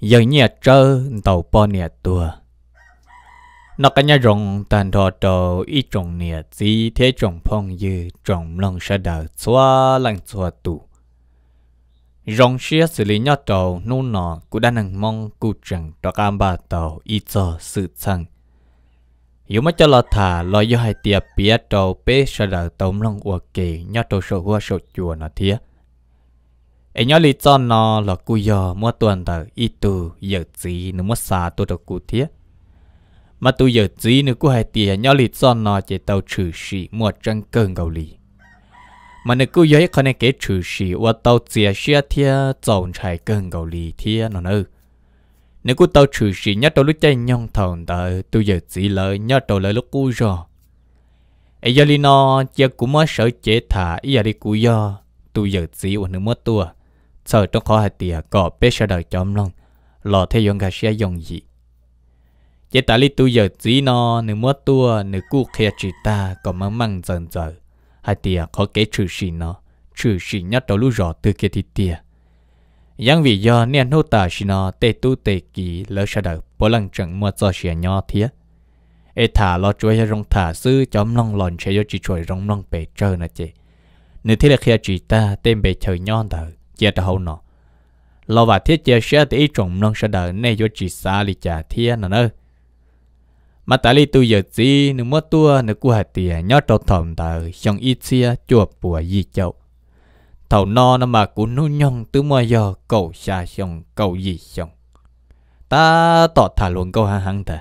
giờ nhà trơ tàu po nhà tua nó cái nhà rồng tàn thọ trầu ít trồng nhà gì thế trồng phong như trồng lòng sa đờ xóa lăng xóa tụ rồng xia xử lý nhau trầu nu nọ cũng đã nâng mong cụ chẳng cho cam bà tàu ít cho sự sang yếu mà cho lo thả lo do hai tiệp bia trầu bê sa đờ tống lòng uộc kỳ nhau trầu sầu hoa sầu chùa nó thiệt ấy nhớ lý do nó là cú giờ mua tuần tờ ít từ giờ gì nó mua xa tôi được cú thiết mà tôi giờ gì nữa cú hay tiền nhớ lý do nó chỉ tàu trừ sĩ mua trăng cơn gầu lì mà nếu cú giờ cái này cái trừ sĩ và tàu chia sẻ thiết trồng trái cơn gầu lì thiết nó nữa nếu cú tàu trừ sĩ nhớ tàu lúc chơi nhong thầu tờ tôi giờ gì lời nhớ tàu lời lúc cú rồi ấy giờ lý nó chỉ cú mới sợ chế thả ý giờ đi cú giờ tôi giờ gì và nữa mất tua sợ trong khó hạt tiệt, có bế sở đời chóm lòng lò theo dòng gà xe dòng dị chế ta lý tu giờ chỉ nó nữ mua tua nữ cu khía chỉ ta có mơ măng dần dần. hai tiệt, có kế trừ xì nó trừ xì nhất đầu lúc rõ từ kia thì tìa yang vì do nên hô ta xì nó tê tu tê kỳ lỡ sở đời bố lăng trận mua cho xìa nhỏ thía ê thả lo chuối ra rong thả sư chóm lòng lòn xe do chỉ chuối rong lòng bể trơ nè chế nữ thế là khía chỉ ta tên bể trời nhon đời chia cho hậu nọ lo và thiết chia sẽ thì ít trồng nông sẽ đời này cho chỉ xa lì trả thiết nọ nơ mà tại lì tu giờ gì nếu mất tua nếu cua hạt tiền nhớ trâu thầm tờ trong ít chia chuột bùa gì chậu thầu nọ nó mà cũng nu nhong tứ mua giờ cầu xa xong cầu gì xong ta tỏ thả luôn câu hăng hăng ta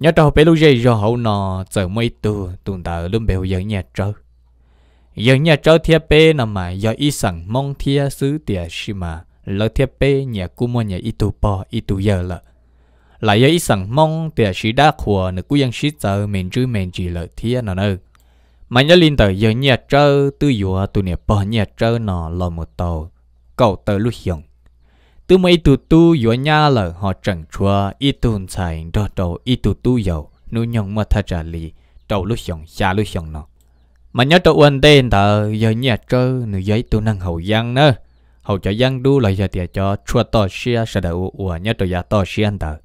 nhớ trâu bé lưu dây do hậu nọ giờ mấy tu tuần tờ luôn bèo dẫn nhà trâu giờ nhà cho thiệp bê nằm mà giờ y sẵn mong thiệp xứ tiệt xí mà lỡ thiệp bê nhà cú mua nhà y tu bò y tu giờ lợ lại giờ y sẵn mong tiệt xí đa khùa nữa cú yang xí giờ mình chứ mình chỉ lợ thiệp nọ nơ mà nhớ linh tờ giờ nhà trơ tư dùa tu nhà bò nhà trơ nọ lò một tàu cầu tờ lúc hiồng tu mấy tu tu dùa nhà lợ họ chẳng chua y tu xài đo đầu y tu tu dầu nụ nhong mà thật trả lì đầu lúc hiồng xa lúc hiồng nọ mà nhớ cho quên tên tờ giờ nhà trơ nửa giấy tu năng hậu giang nữa hậu cho giang đu lại giờ tiệt cho chua to xia sẽ đỡ ủa nhớ cho giá to xia tờ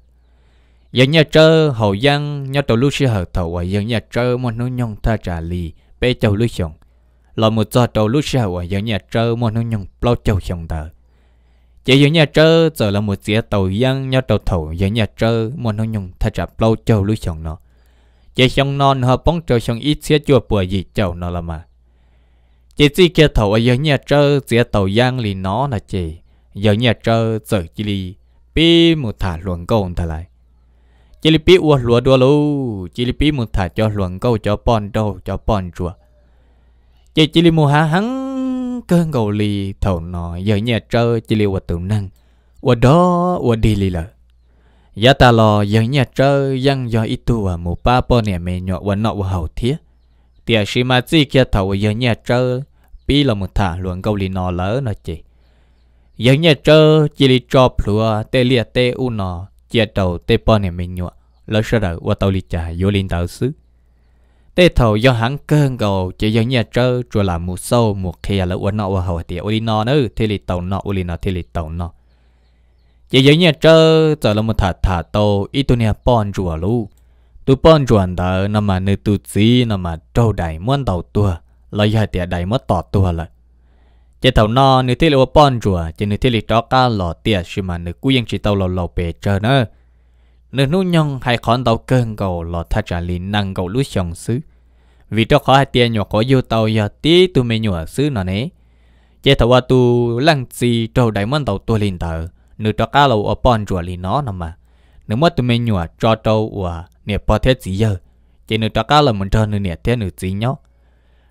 giờ nhà trơ hậu giang nhớ à, cho lúc xia hậu thầu à, ở giờ nhà trơ một nụ nhung tha trả lì bê châu lúc chồng là một giờ trâu lúc xia ở giờ nhà trơ một nụ nhông bao châu chồng tờ chỉ giờ nhà trơ giờ là một dĩa tàu giang nhớ cho thầu giờ nhà trơ một nụ nhung tha trả bao châu lúc chồng nó chỉ xong non họ bóng trâu xong ít xe chùa bùa gì chầu nó là mà chỉ chỉ kia thầu ở dưới nhà trơ giữa tàu giang lì nó là chỉ dưới nhà trơ giờ chỉ lì pi một thả luồng câu thả lại chỉ lì pi uo lúa đua lù chỉ lì pi một thả cho luồng câu cho pon đâu cho pon chùa chỉ chỉ lì mua há hắn cơn gầu lì thầu nó dưới nhà trơ chỉ lì uo tụ năng uo đó uo đi lì lợi giá ta lo giống nhà chơi dân do ít tuổi à ba bò nè mẹ nhọ và nọ và hậu thiết tiệt sĩ mà chỉ kia thầu giống nhà chơi, bi là một thả luận câu lì nọ lỡ nó chỉ giống nhà chơi chỉ lì cho plua tê lia tê u nọ chia đầu tê bò nè mẹ nhọ, lỡ sợ đời và tàu lì trả vô linh tàu xứ tê thầu do hắn cơn cầu chỉ giống nhà chơi cho là một sâu một khi là u nọ và hậu tiệt u lì nọ nữa thì lì tàu nọ u lì nọ thì lì tàu nọ giờ giờ nhà trơ giờ là một thả thả tàu ít tu nhà bòn rùa lu tu bòn rùa đó nó mà nơi tu gì nó mà trâu đầy muốn tàu tua là giờ tiệt đầy mất tọt tua lại chỉ thầu no nơi thế là bòn rùa chỉ nơi thế là đó cá tiệt xí mà nơi cú chỉ tàu lò lò bể trơ nữa nơi nu nhong hay khón tàu cơn cầu lò thắt trả lì năng cầu lú xứ vì đó khó hay tiền nhỏ vô tàu giờ tí tu mày nhỏ xứ nó nấy chỉ thầu tu lăng gì trâu đầy muốn tàu tua liền tờ nữ cho cá lâu ở bọn chùa lì nó nằm mà nếu mà tụi mình nhua cho trâu và nè bỏ thế gì giờ chỉ nữ cho cá lâu mình cho nữ nè thế nữ gì nhó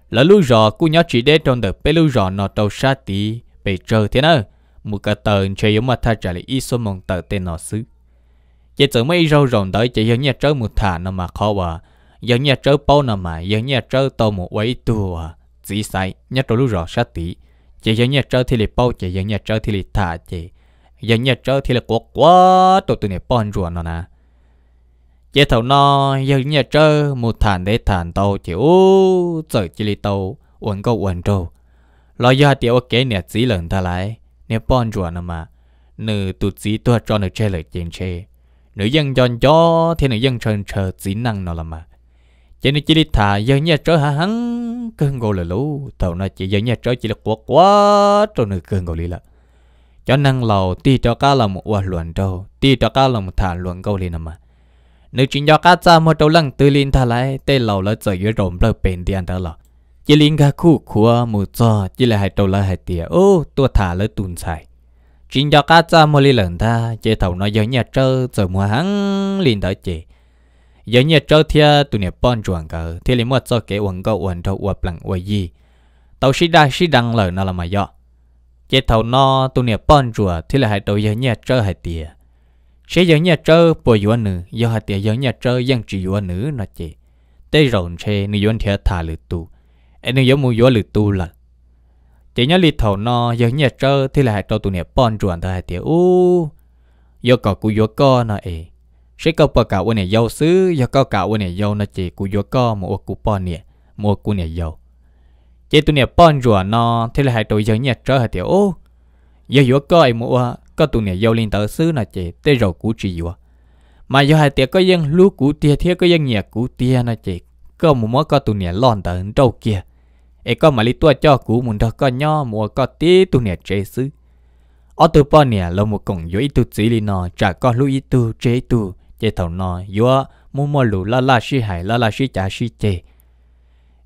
là lúc rò cú nhó chỉ để trong đợt bé lúc rò nó trâu xa tí bề trơ thế nào, một cái tờ chơi giống mà thay trả lại ít số mong tờ tên nó xứ chỉ tưởng mấy rau rồng tới chỉ giống nhà trâu một thả nằm mà khó và giống nhà trâu bao nằm mà giống nhà trâu tàu một quấy tua chỉ sai nhất trâu lúc rò xa tí chỉ giống nhà trâu thì lì bao chỉ giống nhà trâu thì lì thả chỉ giờ nhà trơ thì là quá quá tụi tụi này bòn ruộng nó nè chế thầu nó giờ nhà trơ một thản để thản tàu chỉ ú, giờ chỉ li tàu uốn câu uốn trâu lo giờ tiểu kế nè chỉ lần ta lại nè bọn ruộng nó mà nữ tụt chỉ tua cho nữ chơi lời chuyện chơi nữ dân chọn cho thì nữ dân chọn chờ chỉ năng nó là mà chế nữ chỉ li thả giờ nhà trơ hả hắn cơn gồ là lú tàu nó chỉ giờ nhà trơ chỉ là quá quá cho nữ cơn gồ li là cho năng lầu ti cho cá là một quả luận đâu ti cho cá là một thả luận câu liền mà nếu chính cho cá cha một đầu lăng tư liền thả lại tên lầu là trời dưới rộm lơ bền tiền đó là chỉ liền cả khu của một cho chỉ là hai đầu là hai tiền ô tua thả lỡ tùn xài chính cho cá cha một liền lần ta chế thầu nói giống nhà trơ giờ mua hắn liền đó chị giống nhà trơ thia tụi nè bon chuồng cờ thì liền mua cho cái uẩn câu uẩn trâu uẩn lăng uẩn gì tàu sĩ đa sĩ đăng lờ nó là mà dọ chế thầu no tu nè bon rùa thì là hai đầu giờ nhà trơ hai tìa sẽ giờ nhà trơ bồi yuan nữ do hai tìa giờ nhà trơ dân chỉ yuan nữ nó chị tê rộn xe nữ yuan thiệt thả lử tu anh nữ yuan mu yuan lử tu là chỉ nhớ lì thầu no giờ nhà trơ thì là hai đầu tu nè bon rùa thà hai tìa u do cọ cú yuan co nó ê sẽ có bờ cả uan nè giàu xứ do có cả uan nè giàu nó chị cú yuan co một cú bon nè một cú nè giàu chế tụi nè bọn rùa nó thế là hai tụi giờ nhặt trở hả tiểu ô giờ hiểu coi mua có tụi nè giàu lên tờ xứ là chị tê rồi cú chỉ hiểu mà giờ hai tiểu có dân lú cú tia thiết có dân nhặt cú tia là chị có một mối có tụi nè lon tờ đâu kia ấy e có mà lý tua cho cú muốn đó có nho mua có tí tụi nè chế xứ ở từ bọn nè là một cổng dưới tụi chỉ lên nó chả có lũ ít tụi chế tu chế thầu nó yếu mua mua lú la la si hải la la si chả si chế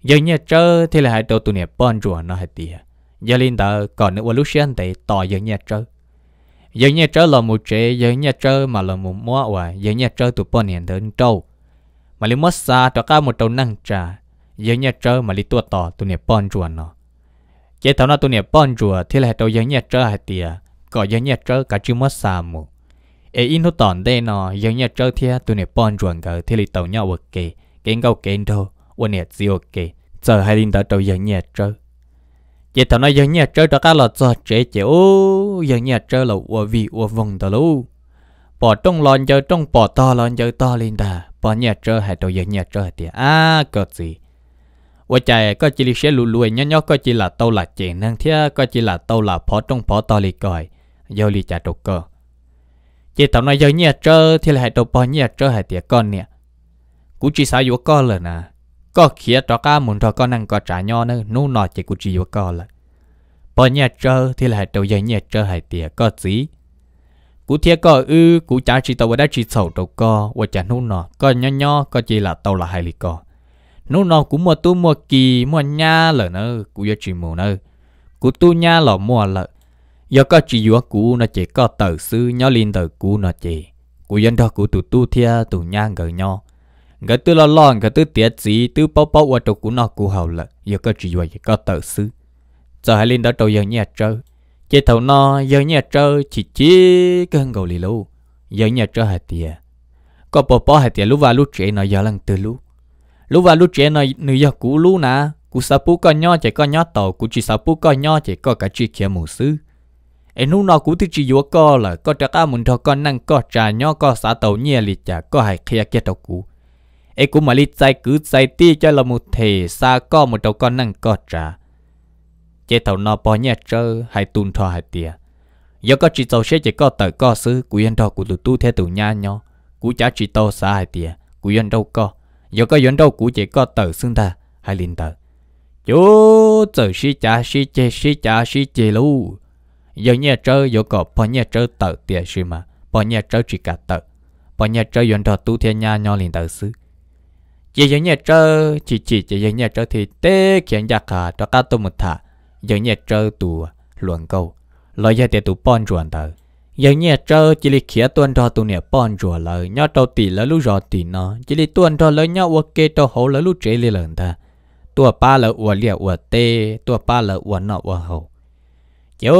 giờ nhà trơ thì là hai đầu tụi nè bọn rùa nó hai tìa giờ linh tờ còn nữa Walusian tệ tỏ giờ nhà trơ giờ nhà trơ là một chế giờ nhà trơ mà là một mua quả giờ nhà trơ tụi bọn nè đến trâu mà lấy mất xa cho cả một đầu năng trà giờ nhà trơ mà lấy tua tỏ tụi nè bọn rùa nó chế thảo nó tụi nè bọn rùa thì là hai đầu giờ nhà trơ hai tìa có giờ nhà trơ cả chưa mất xa mù ê in nó tòn đây nó giờ nhà trơ thì tụi nè bọn rùa ngờ thì lấy tàu nhau vật kì cái ngầu kênh đâu quân nhẹ gì ok giờ hai linh đã đầu dân nhẹ chơi, vậy thằng nói dân nhẹ chơi đó cả là giờ trẻ trẻ ô dân nhẹ chơi là ua vị ua vùng đó luôn bỏ trong lon chơi trong bỏ to lon chơi to linh đà bỏ nhẹ chơi hai đầu dân nhẹ chơi thì à có gì ua chạy có chỉ là sẽ lùi lùi nhỏ nhỏ có chỉ là tàu là chèn năng thế có chỉ là tàu là bỏ trong bỏ to lì còi giờ lì chả trục cơ chỉ tao nói giờ nhẹ trơ thì là hãy đồ bỏ nhẹ trơ hãy tiệt con nè cú chỉ sao vô con rồi nè có khía cho ca muốn cho con năng có trả nho nữa nô nọ chỉ của chị của con là bỏ nhà trơ thì là đầu dây nhà trơ hay tiệt có gì cú thiệt có ư cú trả chỉ tàu đã chỉ sầu đầu co và trả nô nọ có nho nho có chỉ là tàu là hai lì co nô nọ cũng mua tu mua kỳ mua nha lợ nữa cú giờ chỉ mua nữa cú tu nha lọ mua lợ Do có chỉ vừa cú nó chỉ có tờ sư nhỏ liền tờ cú nó chỉ cú dân đó cú tu tu thiệt tu nha gần nhau cái tư lo lo cái tư tiệt gì tư bao bao qua trâu cũ nọ cũ hậu là giờ có chỉ vậy có tự xứ giờ hãy lên đó trâu giờ nhà chơi chế thầu no giờ nhà chơi chỉ chỉ cái hăng gầu lì lú giờ nhà chơi hạt tiền có bao bao hạt tiền lú và lú trẻ nó giờ lần từ lú lú và lú trẻ nó nửa giờ cũ lú nà cũ sa pú coi nho chỉ coi nho tàu cũ chỉ sa pú coi nho chỉ coi cả chi kia mù xứ em lúc nào cũ thích chỉ vừa co là có trà cá muốn cho có năng có trà nho có xã tàu nhẹ liệt chả có hải kia kia tàu cũ ấy mà li chạy cứ chạy ti cho là một thể xa co một đầu con năng cọt ra chế thầu nó bỏ nhà trơ hay tùn thò hay tìa do có chỉ tàu sẽ chỉ có tờ co xứ của yên đâu của tụi tu theo tụi nha nhau của chả chỉ tàu xa hay tìa của yên đâu co do có yên đâu của chỉ có tờ xương ta hay linh tờ chú tờ xí chả xí chê xí chả xí chê lu do nhà trơ do có bỏ nhà trơ tờ tìa xí mà bỏ nhà trơ chỉ cả tờ bỏ nhà trơ yên đâu tu theo nha nhau linh tờ xứ giờ giờ nhà trơ chỉ chỉ giờ giờ nhà trơ thì tê khiến giặc cả cho cá tôm một thả giờ nhà trơ tù luận câu lo giờ để tụ bòn ruộng tờ giờ nhà trơ chỉ là khía tuần cho tụ nè bòn ruộng lời nhau trâu tỷ lỡ lú rò tỷ nó chỉ là tuần cho lời nhau kê cho hậu lỡ lú chế lì lần ta tua ba lỡ uo liệt uo tê tua ba lỡ uo nọ uo hậu giờ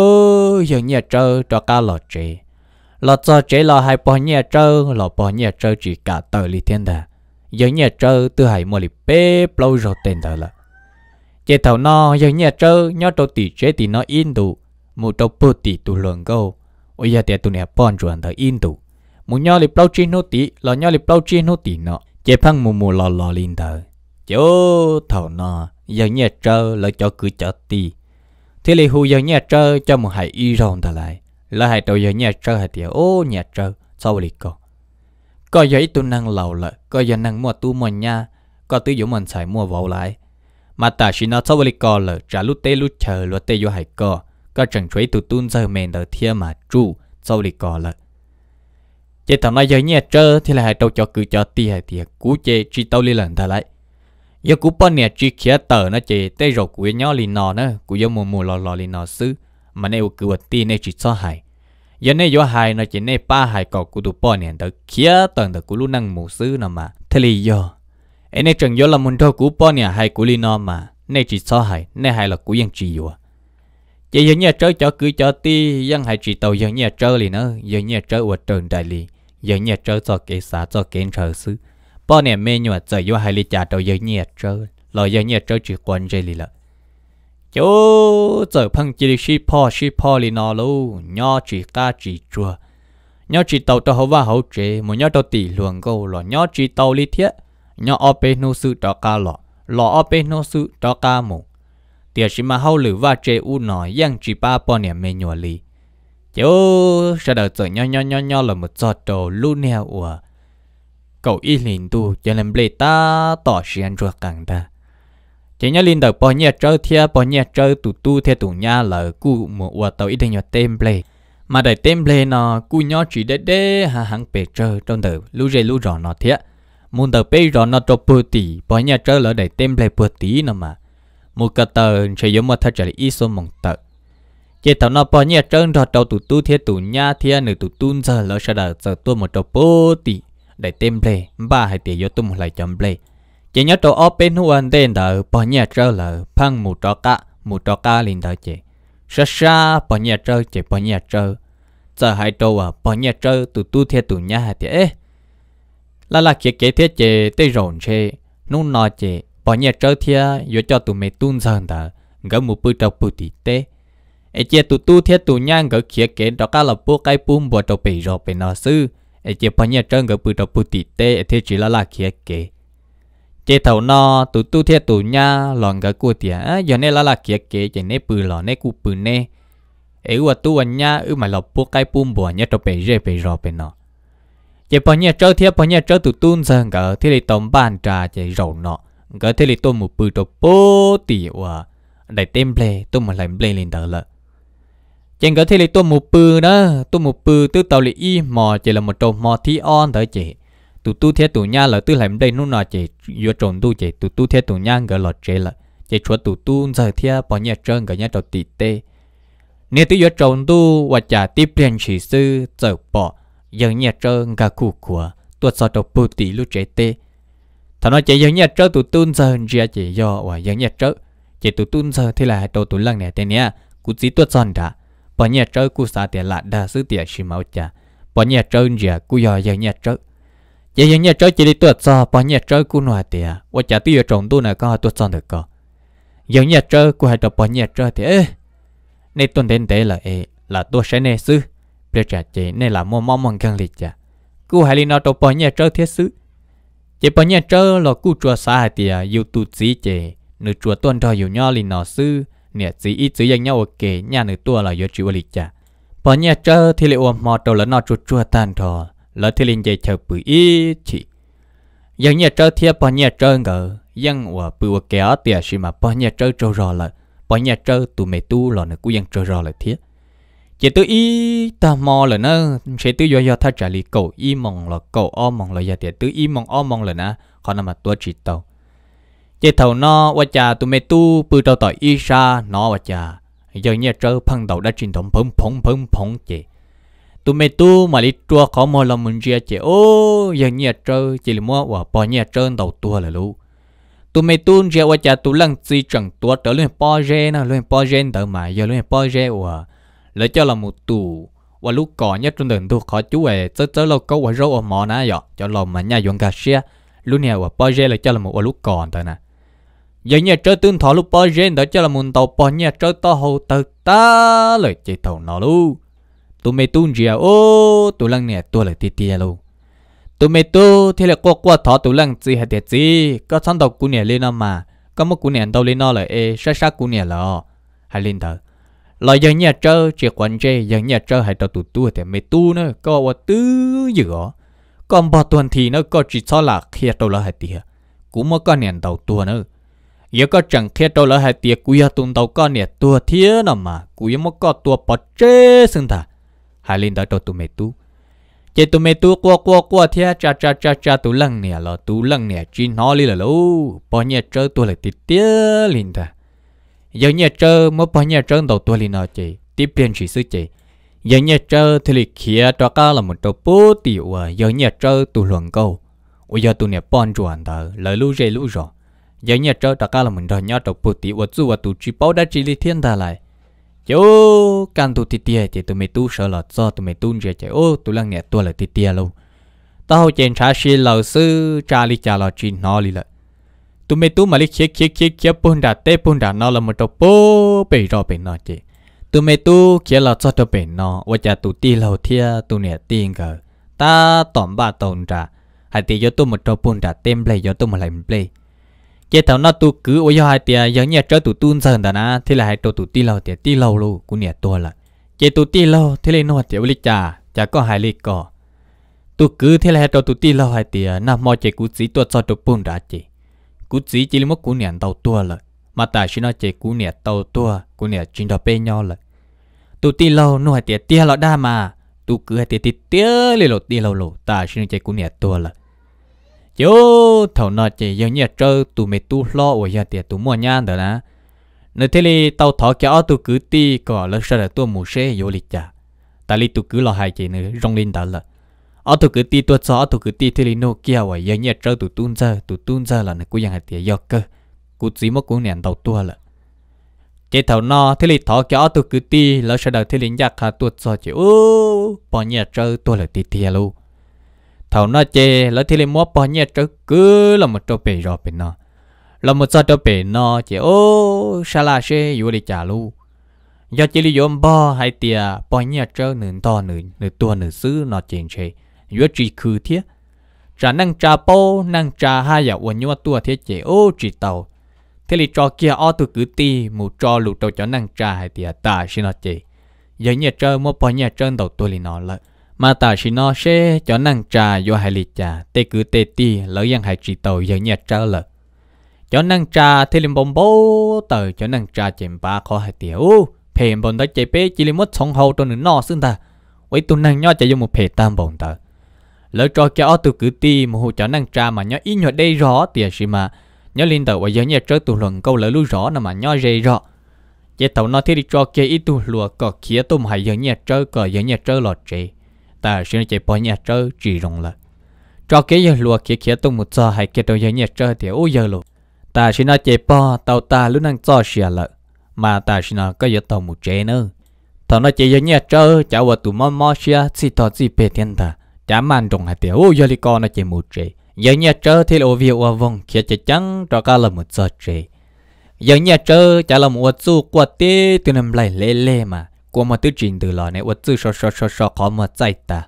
giờ nhà trơ cho cá lọt chế lọt cho chế lọt hai bò nhà trơ lọt bò nhà chỉ cả tờ lì thiên đà giờ nhà trơ từ hải mua lì bê lâu rồi tên thở là chế thầu no giờ nhà trơ nhớ trâu tỉ chế tỉ nó in tụ mù trâu bơ tỉ tụ luận gâu ôi giờ tiệt tụ nè bòn chuẩn thở in tụ mù nhớ lì lâu chi nô tỉ lò nhớ lì lâu chi nô tỉ nọ chế phăng mù mù lò lò linh thở chỗ thầu no giờ nhà trơ là cho cứ cho tỉ thế lì hù giờ nhà trơ cho một hải y rồng thở lại là hải tàu giờ nhà trơ hải tiệt ô nhà trơ sau lì câu có giấy tu năng lầu lợ có giờ năng mua tu mua nha có tư dụng mình xài mua vào lại mà ta chỉ nó sau với co lợ trả lúc tê lúc chờ lúc tê vô hải co có chẳng chuối tu tuôn giờ mền đời thiên mà trụ sau với co lợ chế thằng nói giờ nhẹ trơ thì là hai tàu cho cứ cho ti hai tiệt cú chế chỉ tàu li lần thà lại giờ cú bọn nè chỉ khía tờ nó chế tê rồi cú nhau li nọ nó cú giờ mù mù lò lò li nọ xứ mà nè cú ti nè chỉ cho hải giờ này gió hài nó chỉ này ba hài cọ cụ tụ bò nè tớ kia tận tớ cụ lúc năng mù sư nó mà thế lý do em này chẳng gió là muốn cho cụ bò nè hài cụ li nó mà này chỉ so hài này hài là cụ yên chỉ vừa giờ giờ nhà chơi cho cứ cho ti dân hài chỉ tàu giờ nhà chơi liền nữa giờ nhà chơi ở trường đại lý giờ nhà chơi cho kế xã cho kế trời sư bò nè mê nhọ chơi gió hài li trả tàu giờ nhà chơi lo giờ nhà chơi chỉ quan chơi liền chú giờ phăng chỉ ship po ship po li nó lu nhó chỉ ta chỉ chùa nhau chỉ tàu tàu hậu và hậu chế mà nhau tàu tỷ luồng câu lọ nhau chỉ tàu li thiết nhau ở bên nô sư đó ca lọ lọ ở bên nô sư đó ca mù tiệt chỉ mà hậu lử và chế u nói yang chỉ ba bọn niệm mê nhua li chú sẽ đợi giờ nhau nhau nhau nhó là một giọt đầu lu neo ủa cậu y lìn tu cho nên ble ta tỏ xiên chùa càng ta chỉ nhớ linh đầu bỏ nhà chơi thia bỏ nhà chơi tụ tu thia tụ nhà là cu một quả tàu ít nhiều tem ple mà đại tem ple nó cu nhỏ chỉ để để hà hàng bề chơi trong đầu lú rê lú rõ nó thia muốn đầu bê rõ nó cho bự tỷ bỏ nhà chơi là đại tem ple bự tỷ nó mà một cái tờ sẽ giống một thật trở lại số mong tờ chỉ tàu nó bỏ nhà chơi rồi đầu tụ tu thia tụ nhà thia nửa tụ tu giờ là sẽ đợi giờ tôi một trò bự tí đại tem ple ba hai tỷ vô tôi một lại chấm ple chỉ nhớ trâu ở bên hú anh tên đó bỏ nhà trâu là phăng mù trò cá mù trò cá liền đó chị xa xa bỏ nhà trâu chị bỏ nhà trâu giờ hai trâu à bỏ nhà trâu tụ tu thiệt tụ nhà thì ế là là kia kế thiết chị tê rộn chị nô nọ chị bỏ nhà trâu thiệt yo cho tụ mày tuân dần đó gỡ mù bự trâu bự tí tê ai chị tụ tu thiệt tụ nhà gỡ kia kế đó cá là bố cái bùm bỏ trâu bị rồi bị nó sư ai chị bỏ nhà trâu gỡ bự trâu bự tí tê thế chỉ là là kia kế chế thầu no tu tu thiệt tu nha lòng gỡ cua tiệt giờ này là là kia kế chỉ này bự lò này cụ bự này ấy qua tu anh nha ư mà lò buộc cái bùm bùa nhá cho bể rễ bể rò bể nọ chỉ bao nhiêu trâu thiệt bao nhiêu trâu tu tu sang gỡ thì lấy tôm bàn trà chỉ rầu nọ gỡ thì lấy tôm một bự cho bố tiệt quá đại tem ple tôm mà làm ple lên đỡ lợ chẳng gỡ thì lấy tôm một bự đó tôm một bự tứ tàu lấy y mò chỉ là một trâu mò thi on tới chỉ tụ tu thế tụ nha là tư làm đây nó nọ chỉ vô trộn tu chỉ tụ tu thế tụ nha gỡ là chế là chỉ chúa tụ tu giờ thế bỏ nhà trơn gỡ nhà trộn tị tê nếu tư vô trộn tu và trả tiếp liền chỉ sư giờ bỏ giờ nhà trơn gỡ cụ của tuột sao đầu bù tị lúc chế tê thằng nó chỉ giờ nhà trơn tụ tu giờ chỉ chỉ do và giờ nhà trơn chỉ tụ tu giờ thì là đầu tụ lần này thế nha cú chỉ tuột son đã bỏ nhà trơn cú xả tiền lại đa sư tiền xí máu trả bỏ nhà trơn giờ cú giờ giờ nhà trơn giờ những nhà chơi chỉ đi tuột cho bao nhà chơi cú nọ thì à và chả tiêu trồng tu này có tuột cho được có giờ nhà chơi của hai tập bao nhà chơi thì ê nên tuần đến thế là ê là tôi sẽ nè sư bây giờ chỉ nên là mua mong mong gần lịch chả cú hai linh nó tập bao nhà chơi thiết sư chỉ bao nhà chơi là cú chùa xa thì à yêu tu chỉ chỉ nửa chùa tuần thôi yêu nhau linh nó sư Nửa chỉ ít sư dành nhau ok nhà nửa tua là yêu chịu lịch chả bao nhà chơi thì lại ôm mò đầu là nó chùa chùa tan thôi lỡ thì linh dạy chờ bự ý chỉ dân nhà trơ thiệt bao nhà trơ ngờ dân ở bự ở kéo tiền xí mà bao nhà trơ trâu rò là bao nhà trơ tụ mẹ tu lò nữa cũng dân trơ rò là thiệt chỉ tôi ý ta mò là nó sẽ tôi do do tha trả lý cầu ý mong là cầu o mong là giờ tiền tôi ý mong o mong là nè còn nằm mà tôi chỉ tàu chỉ thầu nó và cha tụi mẹ tu bự trâu tỏi ý xa nó và cha giờ nhà trơ phăng đầu đã trình thống phong phong phong phong chị tu mày tu mà đi tua khó mò là mình chia chế ô giờ nhẹ chơi chỉ là mua và bỏ nhẹ chơi đầu tua là lú tu mày tu chia qua cha tu lăng chi chẳng tua trở lên po gen nè lên po gen đỡ mà giờ lên po gen và lấy cho là một tu và lúc cỏ nhất trong đường tu khó chú về tới tới lâu câu và râu ở mỏ nè giờ cho lòng mà nhà dọn cả xia lúc nè và po gen là cho là một lúc còn thôi nè giờ nhẹ chơi tương thọ lúc po gen đó cho là một tàu po nhẹ chơi to hậu tờ ta lời chỉ tàu nó luôn tụi mày tung gì ô tụi lăng nè tụi là tiệt tiệt luôn tụi mày tu thế là qua qua thọ tụi lăng chỉ hay tiệt gì có sáng đầu cú nè lên nó mà có một cú nè đâu lên nó là ê sát sát cú nè là hay lên thở là giờ nhà trơ chỉ quan chê giờ nhà trơ hay tao tụi tu thì mày tu nữa có qua tứ dừa còn bà tuần thì nó có chỉ cho là khi tao là hay tiệt cũng mới có nè đầu tua nữa giờ có chẳng khi tao là hay tiệt cú ya tuần đầu có nè tua thiệt nào mà cú ya mới có tua bỏ chê xưng thà hai linh đó cho tụi mẹ tu, chế tụi mẹ tu qua qua qua thea cha cha cha cha tụ lăng nè là tụ lăng nè chỉ nó li là lú bao nhiêu chơi tụi lại tít tía linh ta giờ nhiêu chơi mới bao nhiêu chơi đầu tụi linh nó chị tiếp biến chỉ sư chị giờ nhiêu chơi thì lịch kia cho cá là một trâu bố tiểu à giờ nhiêu chơi tụ luận câu ôi giờ tụi nè bọn chuẩn ta lời lú dây lú rồi giờ nhiêu chơi cho cá là một trâu nhau trâu bố tiểu và chú và tụ chỉ bảo đã chỉ li thiên ta lại จการตุติเตียเจตุไม่ตู้เสลอดซอตุไม่ตูนเจเยโอตุลังเนี่ยตัวเลยติเตียลูต่อเจนชาชีเหล่าซื้อจาลิจาลจีนอลีละตุไม่ตุ้มาลิเียเียเียเีคปุ่นดาเตปุ่นดานอลมันตัโปไปรอเป็นนอเจตุไม่ตู้เคเราซอตัวเป็นนอว่าจะตุตีเหล่าเทีย ตุเนี่ยตีงกตาต่อมบาตงจ้าหายตียตุมันตัปุ่นดาเต็มเลยยตุมันาลมเล giờ tao nó tu cứ ôi hai tiền giống như trở tụ tuôn dần đó na thế là hai tụ tụ ti lâu tiền ti lâu luôn cũng nhà tua là giờ tụ ti lâu thế là nó tiền lịch trà chả có hai lịch cò tu cứ thế là hai tụ tụ ti lâu hai tiền na mò chế cú chỉ tua cho tụ bùn đã chỉ cú chỉ chỉ là một cú nhà tàu tua là mà ta chỉ nói chế cú nhà tàu tua cú nhà chính đó bên nhau là tụ ti lâu nó hai tiền tia lọ đa mà tu cứ hai tiền tia lì lột ti lâu lột ta chỉ nói chế cú nhà tua là chú thầu nọ chỉ giống như chơi tụi mày tu lo ở nhà tiệt tụi mua nhà đó nè nơi thế li tao thọ kéo tụi cứ ti có lỡ sợ là tụi mù xe vô lịch chả tại li tụi cứ lo hai chị nữa rong lên đó là ở tụi cứ ti tụi chó tụi cứ ti thế li nô kia ở giống như chơi tụi tuôn ra tụi tuôn ra là nó cũng nhà tiệt do cơ cũng chỉ mất cũng nền đầu tua là chế thầu nọ thế li thọ kéo tụi cứ ti lỡ sợ là thế li nhắc hà tụi chó chị ô bỏ nhà chơi tụi là ti tiệt luôn thầu nó chê lỡ thì lên mua bò nhiêu trâu cứ là một trâu bể rò bể nó là một sao trâu bể nó chỉ ô sa la xe vô đi trả lu do chỉ lý yếm bò hay tia bò nhiêu trâu nửa to nửa nửa tua nửa xứ nó chê chê vô chỉ khử thiết trả năng trả bao năng trả hai giờ uốn nhau tua thiết chê ô chỉ tàu thế thì trò kia ô tôi cứ ti mù trò lụt đầu cho năng trả hai tia ta xin nó chê, giờ nhà trâu mua bò nhiêu trâu đầu tôi liền nó lợi mà ta chỉ nó sẽ cho năng trà do hai lì trà tê cứ tê ti lỡ dân hai chỉ tàu giờ nhà trở lợ cho năng trà thì liền bông bố tờ cho năng trà chèm ba khó hai tiểu phèm bông đó chạy bê chỉ liền mất sống hậu cho nữ nọ xưng ta với tu năng nhó chạy vô một phè tam bông tờ lỡ cho kia từ cứ ti mà hồ cho năng trà mà nhó ít nhọ đây rõ tiền gì mà nhớ liên tờ và giờ nhà trở tu luận câu lỡ lưu rõ nè mà nhó dây rõ chế tàu nó thì đi cho kia ít tu lùa cọ kia tôm hải giờ nhà trở cọ giờ nhà trở lọt chế ta xin chạy bỏ nhà trơ chỉ rồng là cho cái giờ lùa kia kia tung một giờ hay kia đầu giờ nhà trơ thì ô giờ lù ta xin nói chạy bỏ tàu ta lúc năng cho xìa lợ mà ta xin nói có giờ tàu một chế nữa tàu nó chạy giờ nhà trơ cháu vợ tụi mò mò xìa chỉ thọ chỉ bề thiên ta chả màn rồng hay tiểu ô giờ đi con nó chạy một chế giờ nhà trơ thì ô việc ô vong kia chạy trắng cho cả là một giờ chế giờ nhà trơ chả là một chú quạt tê từ năm lại lê lê mà của mà tư trình từ lò này ủa tư so so so so khó mà chạy ta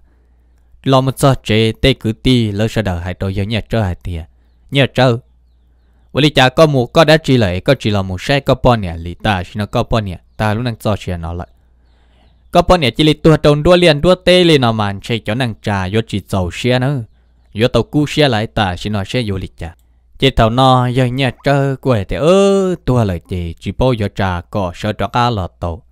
lò mà cho chế tê cứ ti lỡ sợ đời hại tôi giờ nhà trơ hại tiệt nhà trơ vậy thì cha có mù có đã chỉ lại có chỉ lò mù xe có bọn nè lì ta chỉ nó có bọn nè ta lúc đang cho chuyện nó lại có bọn nè chỉ lì tua trồng đua liền đua tê lì nó màn chơi cho năng trà do chỉ giàu xe nữa do tàu cú xe lại ta chỉ nó xe du lịch cha chị thầu nó giờ nhà trơ quậy thì ơ tua lời chị chỉ bao giờ trả có sợ cho cá lọt tàu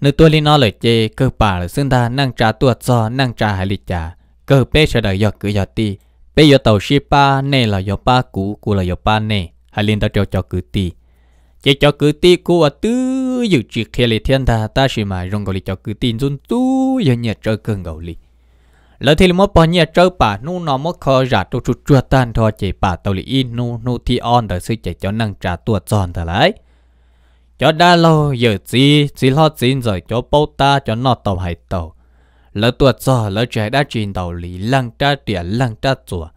nếu tôi li nó lời chê cơ bà là xưng ta năng trả tuột do năng trả hải lịch trả cơ bé sợ đời giọt cứ giọt ti bé giọt tàu ship ba nè là giọt ba cũ cũ là giọt ba nè hải linh ta cho cho cứ ti chỉ cho cứ ti cô ở à tứ dự trị kia lịch thiên ta ta chỉ mà rong gọi cho cứ tin run tu giờ nhẹ trở cơn gầu lì lỡ thì mất bao nhiêu trở bà nu nó mất khó giả tu chút chuột tan thôi chỉ bà tàu lì in nu nu thì on đời sư chỉ cho năng trả tuột tròn thở lại cho đã lâu giờ gì chỉ lo chín rồi cho bố ta cho nó tàu hay tàu lỡ tuột cho lỡ trẻ đã chín tàu lý lăng tra tiền lăng tra chùa giá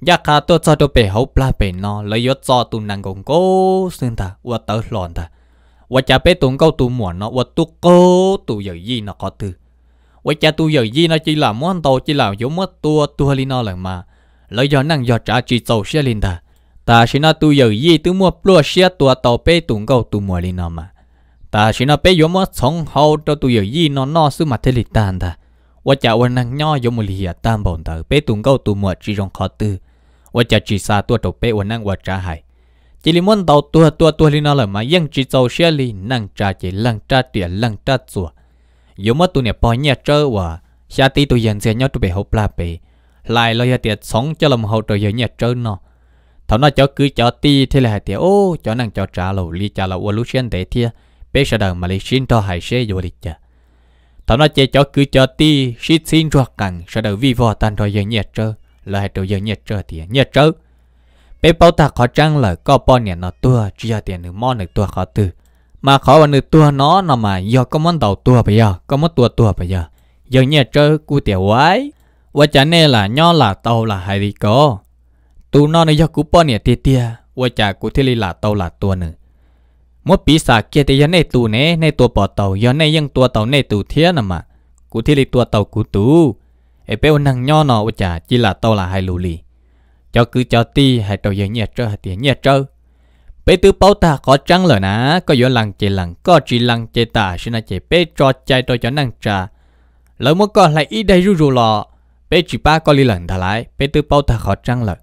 dạ cả tuột cho tôi bể hậu la bể nó lỡ yếu cho tụ năng công cố xin ta và tớ lòn ta và cha bé tung câu tụ muộn nó và tu cố tụ giờ gì nó có từ và cha tụ giờ gì nó chỉ là món tàu chi là giống mất tua tua li nó lần mà lỡ do năng do trả chi tàu xe linh ta ta chỉ nó tu giờ gì tu mua plua xe tua tàu pe tung cầu tu mua lên nó mà ta chỉ nó pe giống mất sống hậu cho tu giờ gì nó nó su mà thế lịch tan ta và chả quan năng nho giống một lìa tam bổn thờ pe tung cầu tu mua chỉ trong khó tư và chả chỉ xa tua tàu pe quan năng và trả hại chỉ li muốn tàu tua tua tua lên nó là mà ยัง chỉ tàu xe li năng trả chỉ lăng trả tiền lăng trả chùa giống mất tu nè bỏ nhẹ trơ và xa ti tu dần xe nhau tu bể hộp la bể lại lo ya tiệt sống cho lòng hậu trời giờ nhẹ trơ nó thằng nó cho cứ cho ti thế là hai tiếng ô cho năng cho trả lâu li trả lâu lầu solution để thia bây giờ đằng mà lấy xin cho hai xe vô lịch chả thằng nó chơi cho cứ cho ti xin xin cho càng sao đằng vi vò tan rồi giờ nhiệt trơ là hai đầu giờ nhiệt trơ thì nhiệt trơ bây bao ta khó trăng là có bao nhiêu nó tua chỉ cho tiền nửa món nửa tua khó từ mà khó vào nửa tua nó nó mà giờ có món đầu tua bây giờ có món tua tua bây giờ giờ nhiệt trơ cứ tiểu quái và chả nên là nho là tàu là hai đi có tụ nó nơi do cú bò nè tia tia qua chả cú thế là tàu là tua nữa mỗi bí xà kia thì do này tụ nè này tua bỏ tàu do này dân tàu này tụ thiết nè mà cú thế tua tàu cú tụ ở bên năng nho nọ qua chả chỉ là tàu là hai lù cho cứ cho ti hai tàu nhẹ trơ hai tiền nhẹ trơ bé tứ bao ta có trăng lời nà có vô lăng chè lăng có chỉ lăng chè ta xin là chè bé cho chạy tôi cho năng trà lỡ muốn có lại ít đây rú lọ bé chỉ ba có lý lần thà lại bé tứ bao ta khó trăng lời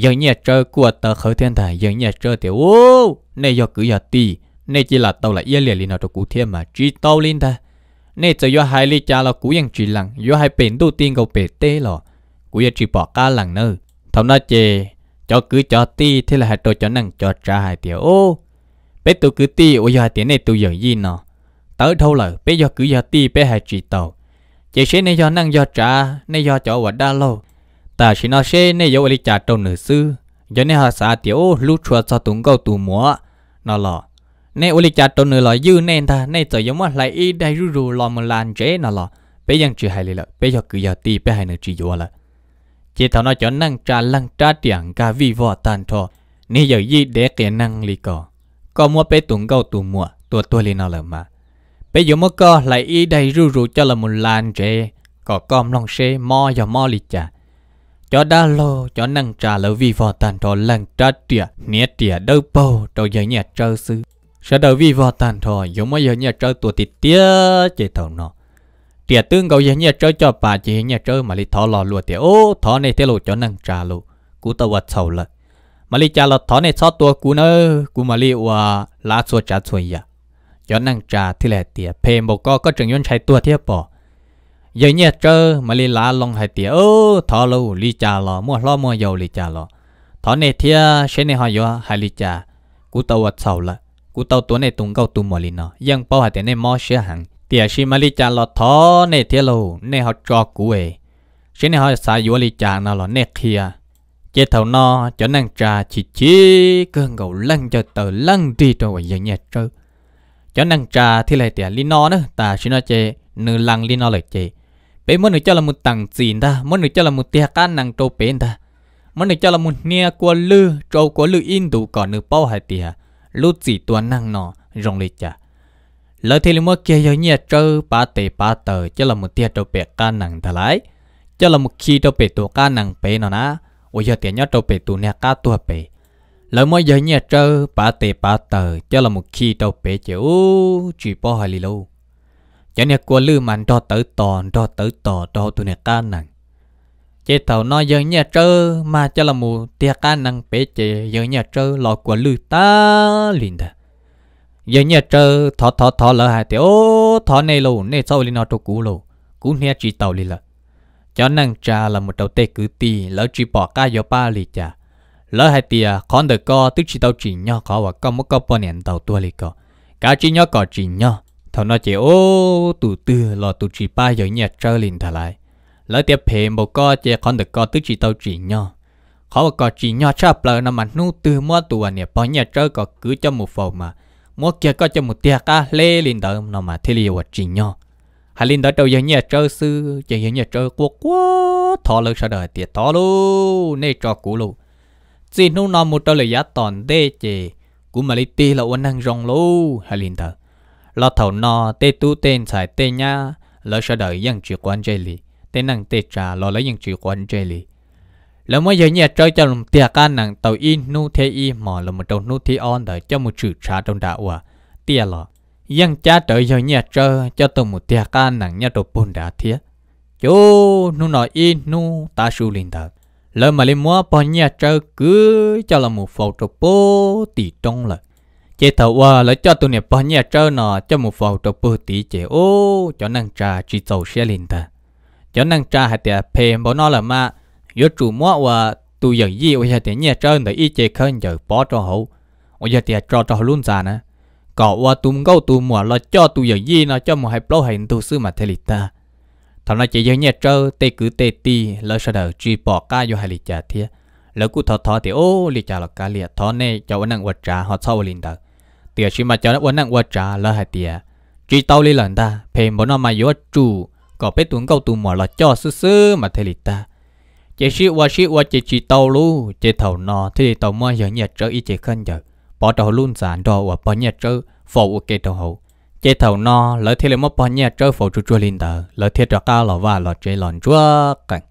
giờ nhà chơi của tờ khởi thiên thả giờ nhà chơi thì ô này do cứ giờ tì này chỉ là tàu là yên liền liền nào cho cụ thiên mà chỉ tàu lên ta này giờ do hai ly cha là cú yên chỉ lằng do hai bền đầu tiên cầu bể tê lò cú yên chỉ bỏ cá lằng nơ thầm nói chê cho cứ cho tì thế là hai tôi cho năng cho trả hai tiền ô bé tôi cứ tì ôi giờ hai tiền này tôi giờ gì nọ tới đâu là bé do cứ giờ tì bé hai chỉ tàu chỉ sẽ này do năng do trả này do cho quả đa lâu ta chỉ nói xe này dấu lịch trả trong nửa sư giờ này họ xã tiểu lúc chùa cho tụng câu tụng múa nó lọ nè uli chặt tồn nửa lọ dư nên ta nè tờ giống mà lại y đại rù rù lọ mà lan chế nó lọ bây giờ chưa hay lì lợ bây giờ cứ giờ ti bây hay nửa chỉ vô lợ chỉ thảo nó cho năng trả lăng trả tiền cả vi vợ tàn thọ nè giờ gì để kẻ năng lì cò có mua bé tụng câu tụng mua tua tua lì nó lợ mà bây giờ mới co lại y đại rù rù cho là một lan chế có com long xe mò giờ mò lịch trả cho đa lô cho năng trả lỡ vi vò tàn thọ lăng trả tiệt nia tiệt đâu bầu trong giờ nhà trâu sư sẽ đầu vi vò tàn thọ giống mấy giờ nhà trâu tuổi tịt tiệt chế thầu nó tiệt tương cầu giờ nhà trâu cho bà chế nhà trâu mà li thọ lò lùa tiệt ô thọ này thế lộ cho năng trả lô cú tàu vật sầu lợi mà li trả lọ thọ này xót tua cú nơ cú mà li ua lá xua trả xua ya dạ. cho năng trả thì là tiệt, phê một co có trường nhân chạy tua thiếp bỏ giờ nhẹ trơ mà lì lá long hai tiệt ô thọ lâu li trà lò mua lo mua dầu li trà lò thọ này thia sẽ này họ yo hai li trà cú tàu vật sầu là cú tàu tuấn này tung câu tung mò li nó dân bao hai tiệt này mò sẽ hàng tiệt xí mà lì trà lò thọ này thia lâu này họ cho cú ấy sẽ này họ xài yo lì trà nào lò này kia chế thầu no cho năng trà chỉ chỉ cơn gầu lăng cho tờ lăng đi rồi giờ nhẹ trơ cho năng trà thì lại tiệt li nó nữa ta xin nói chế nư lăng li nó lại chế bé muốn được cho là một tầng tiền ta muốn được cho là một tia cá năng trâu bé ta muốn được cho là một nia của lư trâu của lư in đủ còn nửa bao hai tia lúc chỉ tua năng nọ rong lì cha. lỡ thì lúc kia giờ nhia trâu ba tề ba tờ cho là một tia trâu bé cá năng thà lái cho là một khi trâu bé tua cá năng bé nọ ná ôi giờ tiền nhớ trâu bé tu nia cá tua bé lỡ mỗi giờ nhia trâu ba tề ba tờ cho là một khi trâu bé chịu chỉ bao hai lì lâu chẳng nhẹ của lư mà cho tới tò cho tới tò cho tụi nè ca nặng chế tàu nói giờ nhà trơ mà cho là mù tia ca nặng bế chế giờ nhà trơ lò của lư ta liền đó giờ nhà trơ thọ thọ thọ lỡ hai tiểu thọ này lâu, này sau liền nó cho cũ lâu, cũ nè chỉ tàu liền là cho năng trà là một đầu tê cứ ti, lỡ chỉ bỏ ca giờ ba liền trà lỡ hai tia con đời co tức chỉ tàu chỉ nhau khó và con mất có bao nhiêu tàu tua liền co cả chỉ nhau có chỉ nhau thằng nó chỉ ô tụ tư lo tụ chỉ ba giờ nhà chơi liền thà lại lỡ tiếp phê một co chỉ con được co tứ chỉ tàu chỉ nhau khó một co chỉ nhau chắc là nó mà nu từ mua tụ anh à bỏ nhà chơi có cứ cho một phòng mà mua kia có cho một tiệc á lê liền đó nó mà thế liều chỉ nhau hà liền đó đầu giờ nhà trơ sư giờ nhà chơi quốc quá thọ lực sao đời tiệt thọ luôn nên cho cũ luôn xin nu nó một đôi là giá toàn đê chè cũng mà lấy tiền là uốn năng rong luôn hà liền đó lo thầu no tê tu tên xài tê nha lo sợ đợi dân chịu quan chơi lì tê năng tê trà lo lấy dân chịu quan chơi lì lỡ mới giờ nhà chơi cho lòng tiệc ca năng tàu in nu thế y mò là một đầu nu thế on đợi cho một chữ trà trong đạo à tiệc lo dân cha đợi giờ nhà chơi cho tàu một tiệc ca năng nhà đồ bồn đã thiết chú nu nói in nu ta su linh thật lỡ mà lên mua bao nhà chơi cứ cho là một phẩu trộp bố tỷ trong lại chế thầu qua lấy cho tụi nè bao nhiêu chơi nọ cho một vòng trộn bự tí chế ô cho năng trà chỉ tàu xe liền ta cho năng trà hay tiệt phê bảo nó là mà yếu chủ mua qua tụi giờ gì ôi hay tiệt nhẹ trơ để ít chế khơi giờ bỏ cho hậu ôi giờ tiệt cho cho luôn già nè có qua tụm gấu tụm mua là cho tụi giờ gì nó cho một hai bao hành tụi sư mà thề liền ta thằng nó chỉ giờ nhẹ trơ tê cứ tê ti lỡ sao đời chỉ bỏ ca vô hai liền trả thiệt lỡ cú thọ thì ô liền trả là cá liền thọ nè cho năng vật trả họ sau liền tiệt chỉ mà cho nó uốn nặng uốn trả là hai tiệt chỉ tao lì lần ta phải muốn nó mà yếu chủ có biết tuấn câu tu mỏ là cho sư sư mà thầy lì ta chỉ sĩ uốn sĩ uốn chỉ chỉ tao lu chỉ thầu nó thì tao mua giờ nhặt trở ít chỉ khăn giờ bỏ đầu luôn sản đồ và bỏ nhặt trở phổ kê đầu hậu chỉ thầu nó lỡ thiết lấy mất bao nhặt trơ phổ chú chú linh tờ lỡ thiết cho cao lò và lò chế lòn chúa cảnh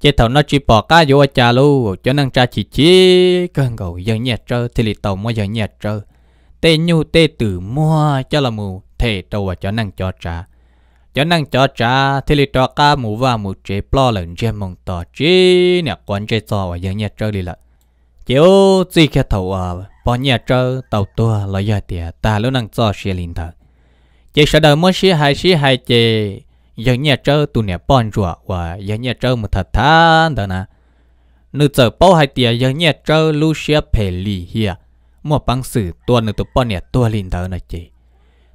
chế thầu nó chỉ bỏ cá vô cha lu cho năng cha chỉ chỉ cần cầu giờ nhẹ trơ thì lì tàu mua giờ nhẹ trơ tê nhu tê tử mua cho là mù thể đầu cho năng cho trả cho năng cho trả thì lì cho cá mù và mù chế plo lần chế mong tỏ chi nè quan chế tỏ và dân nhà chơi đi lợ chiếu chỉ khi thầu à bỏ nhà chơi tàu tua là do tiền ta luôn năng cho xe linh thật chỉ sợ đời mới xe hai xe hai chế dân nhà chơi tụ nè bọn rùa và dân nhà chơi một thật thán đó nè nữ giờ bao hai tiền dân nhà chơi lu xe phe lì hiệp mua bằng sử tuần được tụ bọn nè tua linh thờ này chị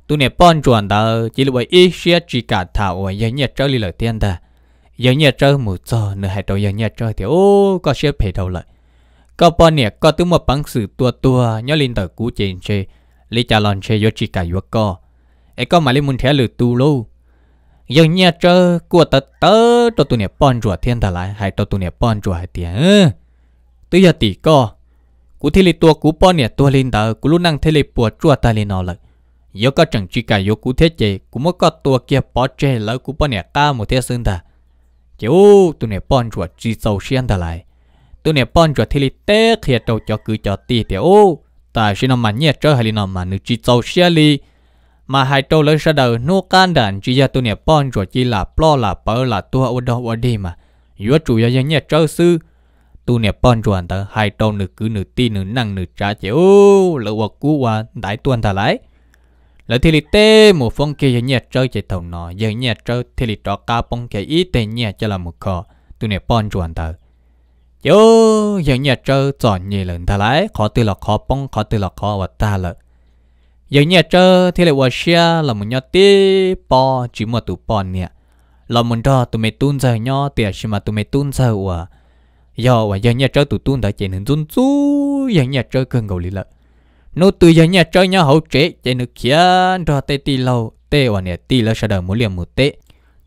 tụ nè bọn chuẩn thờ chỉ là ít xe chỉ cả thảo và nhẹ trở đi tiền ta giờ nhẹ trở một giờ nữa hai đầu giờ nhẹ trở thì ô có xe phải đầu lại có bọn nè có tụ mua bằng sử tua tua nhớ linh thờ cũ trên chơi lý trả lon chơi yo chỉ cả yo co ấy có mà lấy muốn thế lừa tu lâu giờ nhẹ trở của tớ tớ tụ nè bọn chuẩn thiên thờ lại hai tụ nè bọn chuẩn hai tiền ตัวตีก็ cú thi lì tua cú bò nè tua lên đờ cú lúc năng thi lì bùa chua ta lên nó lại yếu có chẳng chỉ cả yếu cú thế chế cú mới có tua kia bò chế, lỡ cú bò nè ca một thế sơn ta chú tụi nè bòn chuột chỉ sâu xiên ta lại tụi nè bòn chuột thi lì té khía đầu cho cứ cho tì thì ô ta xin nó mà nhẹ trở hay nó mà nữ chỉ sâu xiên đi, mà hai trâu lỡ sa đầu nô can đàn chỉ cho tụi nè bòn chuột chỉ là plo là bờ là tua ô đâu ô đi mà yếu chủ yếu nhẹ chơi sư tu nè bọn chuẩn ta hai tông nữ cứ nữ ti nữ năng nữ trả chịu lỡ hoặc cú qua đại tuần ta lại lỡ thì lì tê một phong kia giờ nhẹ chơi chạy tàu nọ giờ nhẹ chơi thì lì trò ca phong kia ít tê nhẹ cho là một cò tu nè bọn chuẩn ta chịu giờ nhẹ chơi chọn nhẹ lần thả lại khó từ là khó phong khó từ là khó và ta lỡ giờ nhẹ chơi thì lại qua xe là một nhát tê bò chỉ một tụ bò nhẹ là một trò tụi mày tuôn giờ nhó tiệt mà tụi mày tuân theo à giờ và giờ nhà chơi tụi tuôn đã chạy nên run rú giờ nhà chơi cơn gầu lì lợ nô từ giờ nhà chơi nhau hậu trễ chạy nước kia đo tê tì lâu tê và nè tì lâu sao đợi muốn liền một tê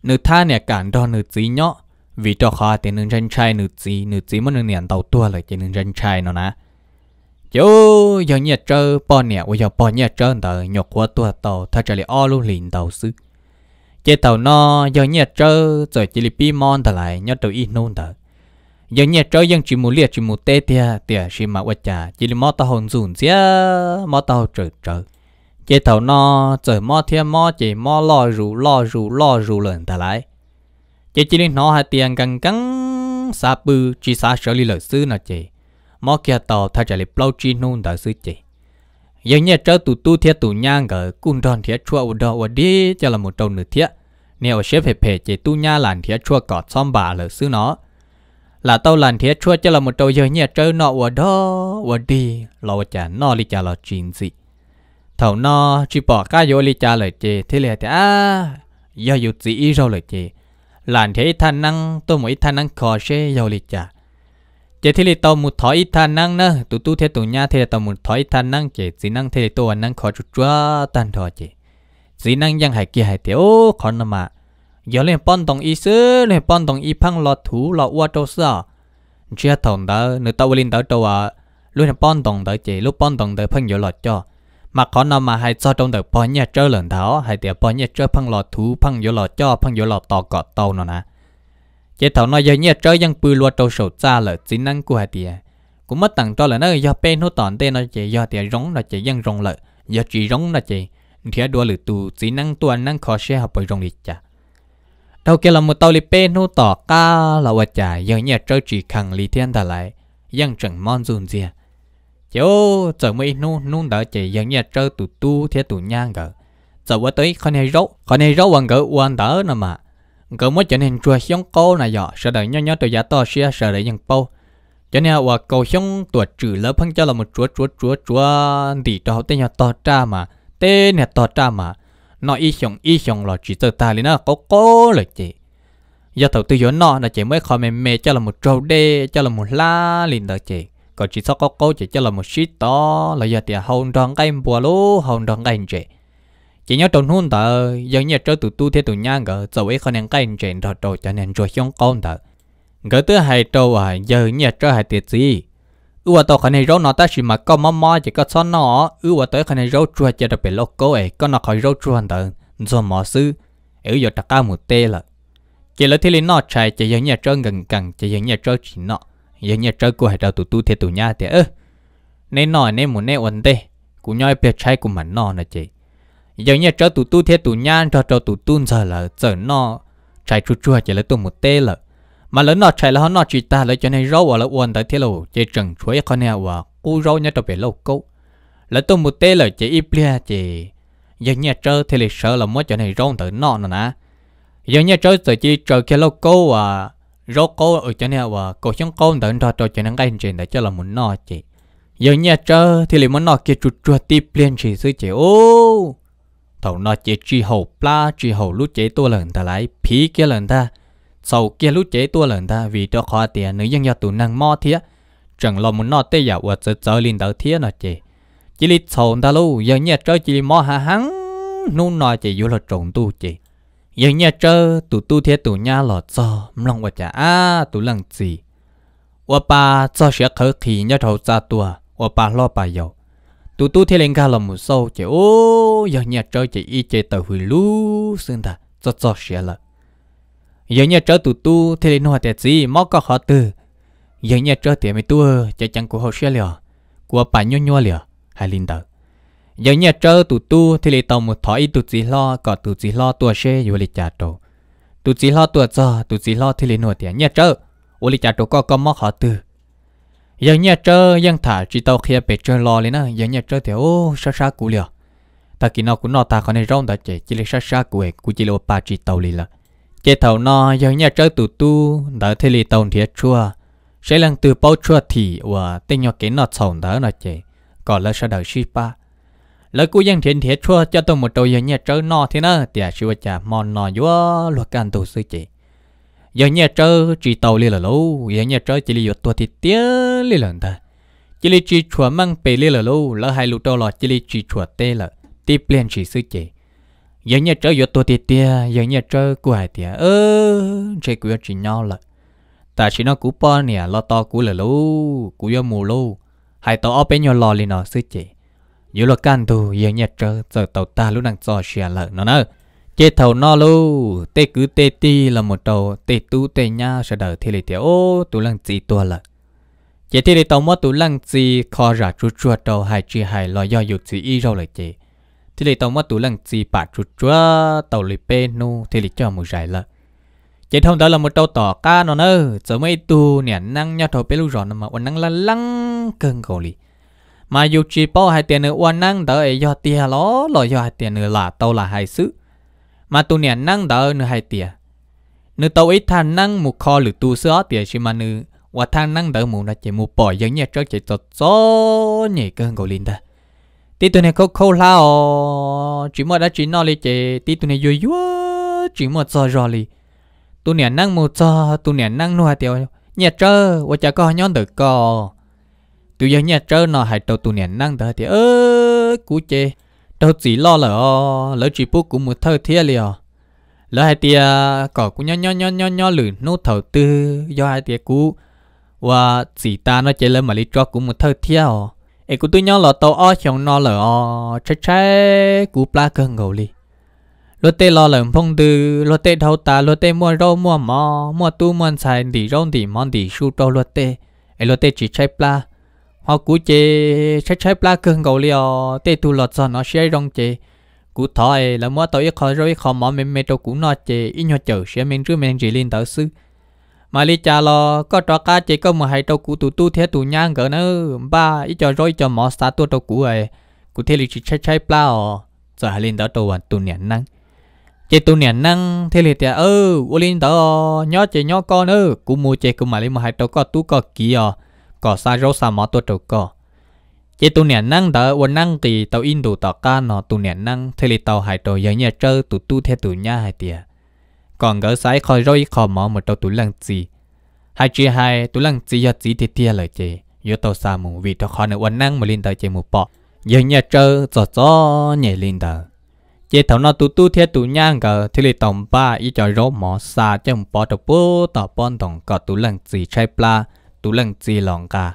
nữ tha nè cản đo nữ tí nhọ vì cho khó tê nữ dân trai nữ tí nữ tí mà nữ nè tàu tua lại chạy nữ dân trai nó nè chú giờ nhà chơi bò nè và giờ bò nhà chơi tờ nhọc quá tua tàu thay trở lại o luôn liền tàu sư Chạy tàu nó giờ nhà chơi rồi chỉ li pi mon tờ lại nhớ tàu ít nôn tờ giờ nhà trâu dân chỉ muốn liệt chỉ muốn tê tia tia chỉ mà quay trả chỉ là mót tao hồn dùn xía mót tao trở trở chế thầu nó trời mót thiên mót chỉ mót lo rù lo rù lo rù lần ta lại chế chỉ nên nó hai tiền căng căng xa bư chỉ xa sở lý lợi sư nó chế mót kia tàu thay trả lại plau chi nôn đại sư chế giờ nhà trâu tụ tu thiết tụ nhang gở cung đòn thiết chua ở đó ở đi cho là một trâu nửa thiết nếu xếp hệ hệ chế tu nha làn thiết chua cọt xóm bà lợi sư nó là tao làm thiết chua cho là một trâu giờ nhẹ trâu nọ ở đó ở đi là chả nọ đi chả là chuyện gì thầu nọ chỉ bỏ cá vô đi chả lời chê thế là thì à do dù gì rồi lời chê làm thế thanh năng tôi mới thanh năng khó sẽ vô đi chả chê thế là tao một thói thanh năng nữa tụ tụ thế tụ nhà thế là tao một thói thanh năng chê chỉ năng thế là tao năng khó chút chua tan thọ chê chỉ năng giang hải kia hải ô khó nằm à giờ lên bón đồng ý sư lên bón đồng ý phăng lọt thú lọt qua trâu sa chia thòng đó nửa tàu linh đó trâu à lúc lên bón đồng đó chỉ lúc bón đồng đó phăng giờ lọt cho mà có nào mà hay cho trong được bón nhà chơi lần tháo hay tiệt bón nhà chơi phăng lọt thú phăng giờ lọt cho phăng giờ lọt tàu cọt tàu nó nè chỉ thầu nói giờ nhà chơi ยัง bự lọt trâu sầu xa lợt, chính năng của hai tiệt cũng mất tặng cho là nó do bên hút tòn tên nó chỉ do tiệt rống nó chỉ vẫn rong lợt, do chỉ rống nó chỉ thì đua lử tù chỉ năng tuần năng khó xe học bởi rong đi chả đầu kia là một tàu lì bê nô tỏ ca là vợ chả giống như trâu chỉ khẳng lì thiên ta lại dân chẳng mon dùn gì chỗ giờ mấy nô nô đỡ chỉ giống như trâu tụ tu thế tụ nhang gỡ, giờ qua tới con này rốt con này rốt hoàng gỡ hoàng đỡ nè mà gỡ mới trở nên chua xuống cô này dọ sợ đợi nhau nhau tụi giá to xia sợ đợi dân bao cho nên là cầu xuống tuổi trừ lớp phân cho là một chúa chúa chúa chúa thì cho tên nhà to cha mà tên nhà to cha mà nó ít xong ít xong là chỉ tơ ta lên nó có có là chị do thầu tư vấn nó là chị mới comment mê cho là một trâu đê cho là một la liền đó chị có chỉ sau có cô chỉ cho là một shit to là giờ thì hồng tròn cái bùa lú hồng tròn cái chị chỉ nhớ trong hôn tờ giờ nhớ cho tụi tu thế tụi nhang gỡ dầu ấy không nên cái chị rồi cho nên rồi xong con tờ gỡ thứ hai trâu à giờ nhớ cho hai tiệt gì ủa tao khánh này rau nó ta chỉ mà có mắm mắm chỉ có xón nó ủa tới khánh này rau chua chỉ đặc bị lâu cố ấy có nó khỏi rau chua hoàn toàn do mà sư ở giờ ta cao một tê là chỉ là thế lên nó chạy chỉ giống nhà chơi gần gần chỉ giống nhà chơi chỉ nọ giống nhà chơi của hai đầu tụ tu thế tụ nhà thế ơ nên nói nên muốn nên ổn tê cũng nhoi biệt chạy của mà nó nè chị giống nhà chơi tụ tu thế tụ nhà trâu trâu tụ tu giờ là giờ nó chạy chua chua chỉ là tụ một tê là mà lớn nọ chạy là hắn nọ chỉ ta lấy cho nên râu ở là uốn tới thế lộ chỉ trần chuối con nè và cú râu nhất đặc biệt lâu câu lấy tôi một tê là chỉ ít lia chỉ giờ nhà chơi thì lịch sợ là mất cho nên râu tới nọ nữa nè giờ nhà chơi tới chỉ chờ kia lâu câu và râu câu ở cho nên và cổ xuống câu tới đó cho cho nên cái chuyện để cho là muốn nọ chỉ giờ nhà chơi thì lịch muốn nọ kia chuột chuột tiếp liền chỉ sư chỉ ô thầu nọ chỉ chỉ hậu pla chỉ hậu lúc chế tôi lần ta lại phí cái lần ta sau kia lúc chế tua lần ta vì cho khoa tiền nữ dân gia tụ năng mò thía chẳng lo muốn nó tê giả ở chợ chợ lên đầu thía nó chế chỉ li sầu ta lu giờ nhà chơi chỉ mò hà hắn nu nói chỉ vô là trộn tu chế giờ nhà chơi tụ tu thía tụ nhà lọt cho lòng vật chả à tụ lần gì ở bà cho sẽ khởi khí nhà thầu ra tua ở bà lo bà giàu tụ tu thía lên ca là một sâu chế ô giờ nhà chơi chỉ y chế tàu hủy lu xưng ta cho cho sẽ lợi giờ nhà trở tụ tu thì lên hoa tiệt gì móc có họ từ giờ nhà trở tiệt mấy tu chạy chẳng của họ xe liều của bà nho nho liều hay linh đầu giờ nhà trở tụ tu thì lấy tàu một thỏi tụ gì lo có tụ gì lo tua xe rồi lịch trả trộn tụ chỉ lo tụ cho tụ chỉ lo thì lên nổi tiếng nhà trơ ô lịch cha trâu có có móc họ từ giờ nhà trơ ยัง thả chỉ tàu kia bị trơ lo lên á giờ nhà trơ thì ô sa sa cũ liều ta kỳ nó cũng nó ta còn này rong đã chạy chỉ là sa sa cũ ấy cũng chỉ là ba chỉ tàu liền là chế thầu no do nhà trở tụ tu đỡ thế lì tàu thiệt chua sẽ lăng từ bao chua thì và tên nhỏ kiến nọ sòng đó nó chế còn là sao đời shi pa lỡ cú dân thiện thiệt chua cho tôi một đầu giờ nhà trở no thế nữa thì sư vợ cha mòn no vua luật can tù sư chế giờ nhà trở chỉ tàu li là lâu giờ nhà trở chỉ li yết tua thì tía li lần ta chỉ li chỉ chua mang bề li là lâu lỡ hai lũ đô lọ chỉ li chỉ chua tê là tiếp liền chỉ sư chế giờ nhà chơi giờ tôi tiệt tiệt giờ nhà chơi của ai tiệt à. ơ chơi của chị nhau là ta chỉ nó cú po nè lo to cú là lú cú giờ mù lú hai tàu ở bên nhau lò liền nó sư chị giờ lo can tu giờ nhà chơi giờ tàu ta lúc đang cho xe lợn nó nữa chế thầu nó lú tê cứ tê ti là một tàu tê tú tê nha sẽ đợi thì lại tiệt ô tụ lăng gì tua lợn chế thì lại tàu mất tụ lăng gì khó ra chút chút tàu hai chi hai lo do dục gì y rồi lại chị thì lấy tàu mất tủ lăng gì bà chuột chúa tàu lấy bê nu thì lấy cho một giải lợ chế thông đó là một tàu tỏ ca nó nơ giờ mấy tu nè năng nhau thầu bê lu rõ nó mà uốn năng là lăng cơn cầu lì mà dù chỉ bao hai tiền nữa uốn năng đỡ ấy do tiền ló lo do hai tiền nữa là tàu là hai sự mà tu nè năng đỡ nữa hai tiền nữ tàu ít thằng năng một kho lử tu sữa tiền chỉ mà nữ và thằng năng đỡ mù là chỉ một bỏ giống như trước chỉ tọt gió nhảy cơn cầu linh ta tí tụi này có khâu lao chỉ mới đã chỉ nó li chế tí tụi này vui vui chỉ mới cho rồi li tụi này năng một cho tụi này năng nuôi tiêu nhà trơ và chả có nhón được co tụi giờ nhà trơ nó hại đầu tụi này năng được thì ơ cú chế đâu chỉ lo lỡ lỡ chỉ bút cũng một thơ thiệt liền lỡ hai tia cỏ cũng nho nho nho nho nho lử nô thầu tư do hai tia cú và chỉ ta nó chơi lên mà lý cho cũng một thơ thiệt ấy cũng tôi nhau là tàu o chồng nó là o trái trái cú pla cơn ngầu li lô tê lo lần phong tư lô tê thâu ta lô tê mua rau mua mò mua tu mua xài đi rau đi mòn đi su trâu lô tê ấy lô tê chỉ trái pla họ cú chê trái trái pla cơn ngầu li o tê tu lọt sao nó sẽ rong chê cú thọ ấy là mua tàu ít khó rồi khó mò mềm mềm đâu cú nó chê ít nhau chở xe mình chứ mình chỉ lên tới sư mà lý cha lo có trò cá chỉ có một hai trâu cũ tụ tu thế tụ nhang gỡ nữa ba ít cho rồi cho mỏ sát tua trâu cũ ấy cụ thế lý chỉ chạy chạy plao giờ hai linh đó trâu hoàn tụ nén năng chỉ tụ nén năng thế lý thì ơ u linh đó nhó chỉ nhó con nữa cụ mua chỉ cụ mà lấy một hai trâu có tu có kỹ ờ có sa râu sa mỏ tua trâu có chỉ tụ nén năng đó u năng thì tàu in đồ tàu cá nó tụ nén năng thế lý tàu hai trâu giờ nhà chơi tụ tu thế tụ nhang hai tiệt còn gỡ sái khỏi rồi khó mỏ một đầu tủ lăng gì hai chị hai tủ lăng gì do chỉ thiệt thiệt lời chị do tàu xa mù vì tàu khó nữa uốn năng mà linh tàu chị một bọ giờ nhà trơ gió gió nhảy linh tàu chị thấu nó tu tu thiệt tụ nhang gờ thì lì tổng ba ý cho rốt mỏ xa cho một bọ đầu bố tàu bon tổng cọ tủ lăng gì chai pla tủ lăng gì lòng cả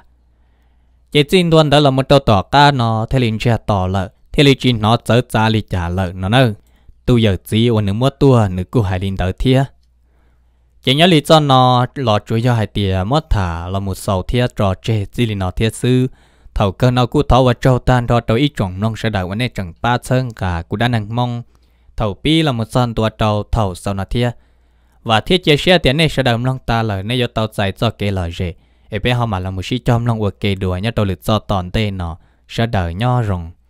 chị xin tuần đó là một tàu tỏ ca nó thì liền chia tỏ lợ thì lì chỉ nó chở cha lì trả lợ nó nơi tu giờ chỉ ôn nướng mua tua nửa cụ hải linh tới thia chỉ nhớ lý do nó lọ chuối cho hải tiề mất thả là một sầu thia trò chơi chỉ linh nó thia sư thầu cơ nó cụ thọ và châu tan thọ đầu ít chuẩn nông sẽ đại vấn đề chẳng ba sơn cả cụ đã năng mong thầu pi là một son tua trâu thầu sau nó thia và thiết chế xe tiền này sẽ đầm lòng ta lời nay do tàu giải cho kể lời gì ở bên họ mà là một sĩ chom lòng của kê đùa nhớ tàu lực do tòn tên nó sẽ đời nho rồng